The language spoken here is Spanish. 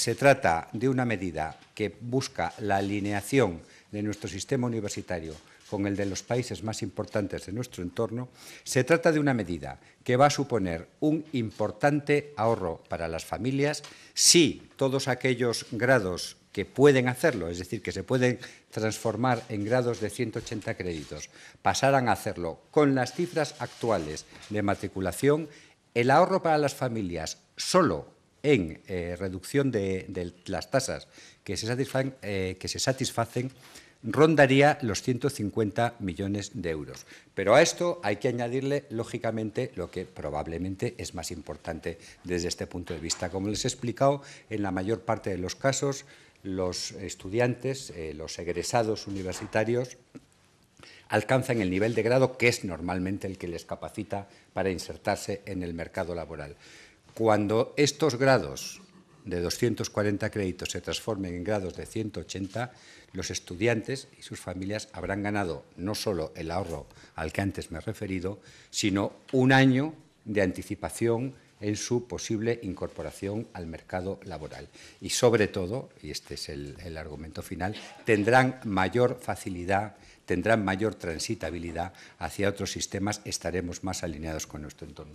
se trata de una medida que busca la alineación de nuestro sistema universitario con el de los países más importantes de nuestro entorno, se trata de una medida que va a suponer un importante ahorro para las familias si todos aquellos grados que pueden hacerlo, es decir, que se pueden transformar en grados de 180 créditos, pasaran a hacerlo con las cifras actuales de matriculación, el ahorro para las familias solo en eh, reducción de, las tasas que se, eh, satisfacen, rondaría los 150 millones de euros. Pero a esto hay que añadirle, lógicamente, lo que probablemente es más importante desde este punto de vista. Como les he explicado, en la mayor parte de los casos, los estudiantes, eh, los egresados universitarios, alcanzan el nivel de grado que es normalmente el que les capacita para insertarse en el mercado laboral. Cuando estos grados de 240 créditos se transformen en grados de 180, los estudiantes y sus familias habrán ganado no solo el ahorro al que antes me he referido, sino un año de anticipación en su posible incorporación al mercado laboral. Y sobre todo, y este es el, el, argumento final, tendrán mayor facilidad, tendrán mayor transitabilidad hacia otros sistemas, estaremos más alineados con nuestro entorno.